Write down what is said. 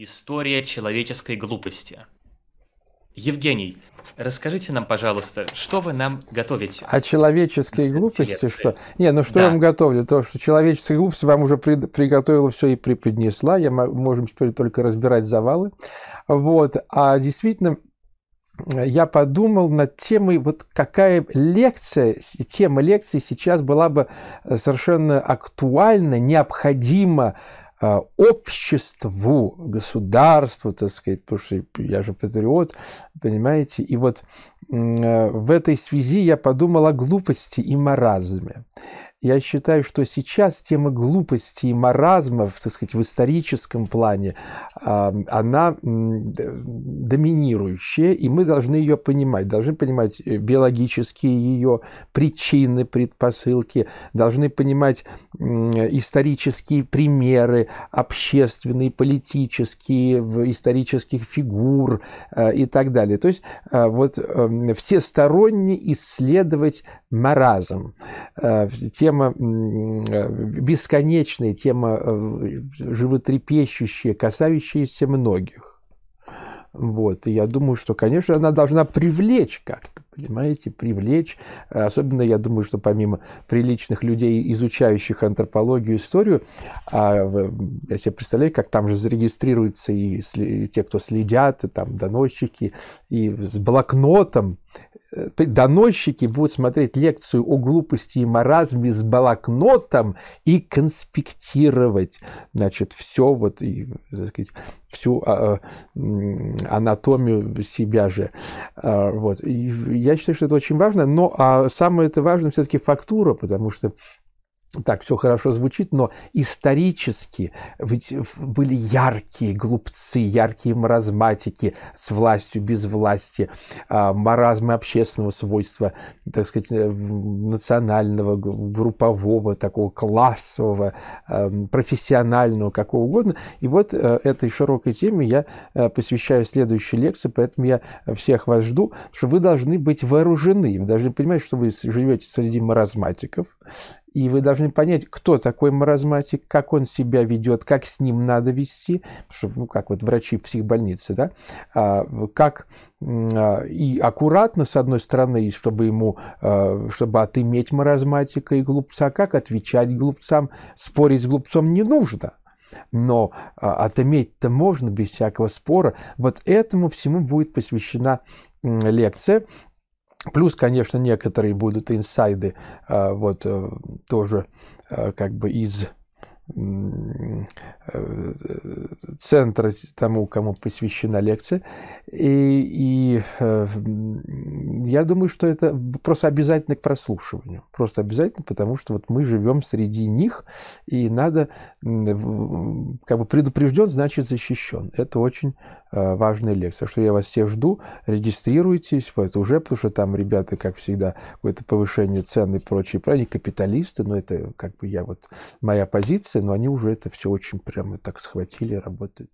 История человеческой глупости. Евгений, расскажите нам, пожалуйста, что вы нам готовите? О человеческой глупости что? Не, ну что да. я вам готовлю? То, что человеческая глупость вам уже при, приготовила все и преподнесла. Я, мы можем теперь только разбирать завалы. Вот. А действительно, я подумал над темой, вот какая лекция, тема лекции сейчас была бы э, совершенно актуальна, необходима а, обществу, государству, так сказать, потому что я же патриот, понимаете, и вот э, в этой связи я подумал о глупости и маразме я считаю, что сейчас тема глупости и маразма, так сказать, в историческом плане, она доминирующая, и мы должны ее понимать, должны понимать э, биологические ее причины, предпосылки, должны понимать исторические примеры, общественные, политические, исторических фигур э, и так далее. То есть э, вот эм, всесторонне исследовать маразм, те тема э, бесконечная, тема э, животрепещущая, касающаяся многих. Вот. И я думаю, что, конечно, она должна привлечь как-то, понимаете, привлечь. Особенно, я думаю, что помимо приличных людей, изучающих антропологию, историю, а я себе представляю, как там же зарегистрируются и те, кто следят, и там доносчики, и с блокнотом, доносчики будут смотреть лекцию о глупости и маразме с балакнотом и конспектировать, значит, все вот, и, сказать, всю а, а анатомию себя же. А, вот. И я считаю, что это очень важно, но а самое это важно все-таки фактура, потому что так все хорошо звучит, но исторически ведь были яркие глупцы, яркие маразматики с властью, без власти, а, маразмы общественного свойства, так сказать, э, национального, группового, такого классового, а, профессионального, какого угодно. И вот э, этой широкой теме я э, посвящаю следующую лекцию, поэтому я всех вас жду, что вы должны быть вооружены, вы должны понимать, что вы живете среди маразматиков, и вы должны понять, кто такой маразматик, как он себя ведет, как с ним надо вести, что, ну, как вот врачи психбольницы, да, а, как а, и аккуратно, с одной стороны, чтобы ему, а, чтобы отыметь маразматика и глупца, как отвечать глупцам, спорить с глупцом не нужно. Но а, отыметь-то можно без всякого спора. Вот этому всему будет посвящена лекция. Плюс, конечно, некоторые будут инсайды э, вот э, тоже э, как бы из центра тому, кому посвящена лекция. И, и я думаю, что это просто обязательно к прослушиванию. Просто обязательно, потому что вот мы живем среди них, и надо, как бы предупрежден, значит защищен. Это очень э, важная лекция. Что я вас всех жду, регистрируйтесь, это уже, потому что там ребята, как всегда, какое-то повышение цен и прочее, они капиталисты, но это как бы я вот, моя позиция, но они уже это все очень прямо так схватили, работают.